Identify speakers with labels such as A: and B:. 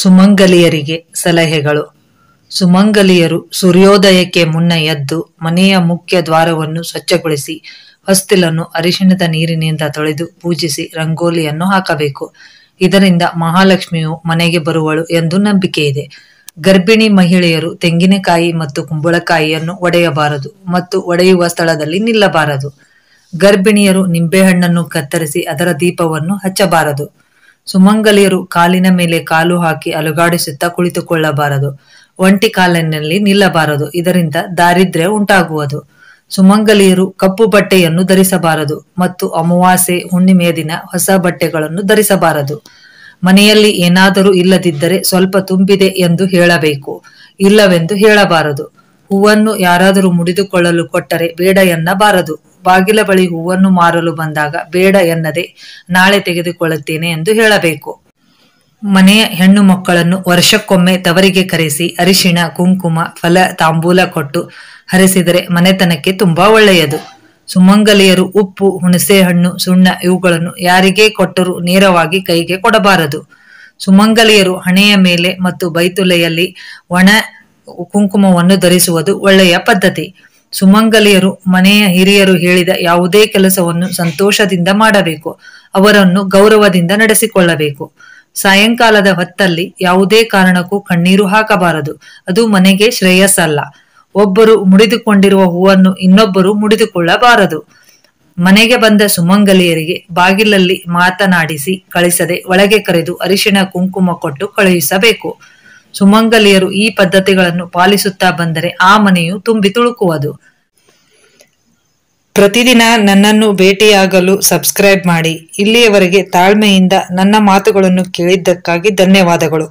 A: ಸುಮಂಗಲಿಯರಿಗೆ ಸಲಹೆಗಳು ಸುಮಂಗಲಿಯರು ಸೂರ್ಯೋದಯಕ್ಕೆ ಮುನ್ನ ಎದ್ದು ಮನೆಯ ಮುಖ್ಯ ದ್ವಾರವನ್ನು ಸ್ವಚ್ಛಗೊಳಿಸಿ ಹಸ್ತಿಲನ್ನು ಅರಿಶಿಣದ ನೀರಿನಿಂದ ತೊಳೆದು ಪೂಜಿಸಿ ರಂಗೋಲಿಯನ್ನು ಹಾಕಬೇಕು ಇದರಿಂದ ಮಹಾಲಕ್ಷ್ಮಿಯು ಮನೆಗೆ ಬರುವಳು ಎಂದು ನಂಬಿಕೆ ಇದೆ ಗರ್ಭಿಣಿ ಮಹಿಳೆಯರು ತೆಂಗಿನಕಾಯಿ ಮತ್ತು ಕುಂಬಳಕಾಯಿಯನ್ನು ಒಡೆಯಬಾರದು ಮತ್ತು ಒಡೆಯುವ ಸ್ಥಳದಲ್ಲಿ ನಿಲ್ಲಬಾರದು ಗರ್ಭಿಣಿಯರು ನಿಂಬೆಹಣ್ಣನ್ನು ಕತ್ತರಿಸಿ ಅದರ ದೀಪವನ್ನು ಹಚ್ಚಬಾರದು ಸುಮಂಗಲಿಯರು ಕಾಲಿನ ಮೇಲೆ ಕಾಲು ಹಾಕಿ ಅಲುಗಾಡಿಸುತ್ತಾ ಕುಳಿತುಕೊಳ್ಳಬಾರದು ಒಂಟಿ ಕಾಲಿನಲ್ಲಿ ನಿಲ್ಲಬಾರದು ಇದರಿಂದ ದಾರಿದ್ರ್ಯ ಉಂಟಾಗುವುದು ಸುಮಂಗಲಿಯರು ಕಪ್ಪು ಬಟ್ಟೆಯನ್ನು ಧರಿಸಬಾರದು ಮತ್ತು ಅಮಾವಾಸ್ಯೆ ಹುಣ್ಣಿಮೆಯ ದಿನ ಹೊಸ ಬಟ್ಟೆಗಳನ್ನು ಧರಿಸಬಾರದು ಮನೆಯಲ್ಲಿ ಏನಾದರೂ ಇಲ್ಲದಿದ್ದರೆ ಸ್ವಲ್ಪ ತುಂಬಿದೆ ಎಂದು ಹೇಳಬೇಕು ಇಲ್ಲವೆಂದು ಹೇಳಬಾರದು ಹೂವನ್ನು ಯಾರಾದರೂ ಮುಡಿದುಕೊಳ್ಳಲು ಕೊಟ್ಟರೆ ಬೇಡ ಎನ್ನಬಾರದು ಬಾಗಿಲ ಬಳಿ ಹೂವನ್ನು ಮಾರಲು ಬಂದಾಗ ಬೇಡ ಎನ್ನದೆ ನಾಳೆ ತೆಗೆದುಕೊಳ್ಳುತ್ತೇನೆ ಎಂದು ಹೇಳಬೇಕು ಮನೆಯ ಹೆಣ್ಣು ಮಕ್ಕಳನ್ನು ವರ್ಷಕ್ಕೊಮ್ಮೆ ತವರಿಗೆ ಕರೆಸಿ ಅರಿಶಿಣ ಕುಂಕುಮ ಫಲ ತಾಂಬೂಲ ಕೊಟ್ಟು ಹರಿಸಿದರೆ ಮನೆತನಕ್ಕೆ ತುಂಬಾ ಒಳ್ಳೆಯದು ಸುಮಂಗಲಿಯರು ಉಪ್ಪು ಹುಣಸೆ ಹಣ್ಣು ಸುಣ್ಣ ಇವುಗಳನ್ನು ಯಾರಿಗೇ ಕೊಟ್ಟರೂ ನೇರವಾಗಿ ಕೈಗೆ ಕೊಡಬಾರದು ಸುಮಂಗಲಿಯರು ಹಣೆಯ ಮೇಲೆ ಮತ್ತು ಬೈತುಲೆಯಲ್ಲಿ ಒಣ ಕುಂಕುಮವನ್ನು ಧರಿಸುವುದು ಒಳ್ಳೆಯ ಪದ್ಧತಿ ಸುಮಂಗಲಿಯರು ಮನೆಯ ಹಿರಿಯರು ಹೇಳಿದ ಯಾವುದೇ ಕೆಲಸವನ್ನು ಸಂತೋಷದಿಂದ ಮಾಡಬೇಕು ಅವರನ್ನು ಗೌರವದಿಂದ ನಡೆಸಿಕೊಳ್ಳಬೇಕು ಸಾಯಂಕಾಲದ ಹೊತ್ತಲ್ಲಿ ಯಾವುದೇ ಕಾರಣಕ್ಕೂ ಕಣ್ಣೀರು ಹಾಕಬಾರದು ಅದು ಮನೆಗೆ ಶ್ರೇಯಸ್ಸಲ್ಲ ಒಬ್ಬರು ಮುಡಿದುಕೊಂಡಿರುವ ಹೂವನ್ನು ಇನ್ನೊಬ್ಬರು ಮುಡಿದುಕೊಳ್ಳಬಾರದು ಮನೆಗೆ ಬಂದ ಸುಮಂಗಲಿಯರಿಗೆ ಬಾಗಿಲಲ್ಲಿ ಮಾತನಾಡಿಸಿ ಕಳಿಸದೆ ಒಳಗೆ ಕರೆದು ಅರಿಶಿಣ ಕುಂಕುಮ ಕೊಟ್ಟು ಕಳುಹಿಸಬೇಕು ಸುಮಂಗಲಿಯರು ಈ ಪದ್ಧತಿಗಳನ್ನು ಪಾಲಿಸುತ್ತಾ ಬಂದರೆ ಆ ಮನೆಯು ತುಂಬಿ ತುಳುಕುವುದು ಪ್ರತಿದಿನ ನನ್ನನ್ನು ಭೇಟಿಯಾಗಲು ಸಬ್ಸ್ಕ್ರೈಬ್ ಮಾಡಿ ಇಲ್ಲಿಯವರೆಗೆ ತಾಳ್ಮೆಯಿಂದ ನನ್ನ ಮಾತುಗಳನ್ನು ಕೇಳಿದ್ದಕ್ಕಾಗಿ ಧನ್ಯವಾದಗಳು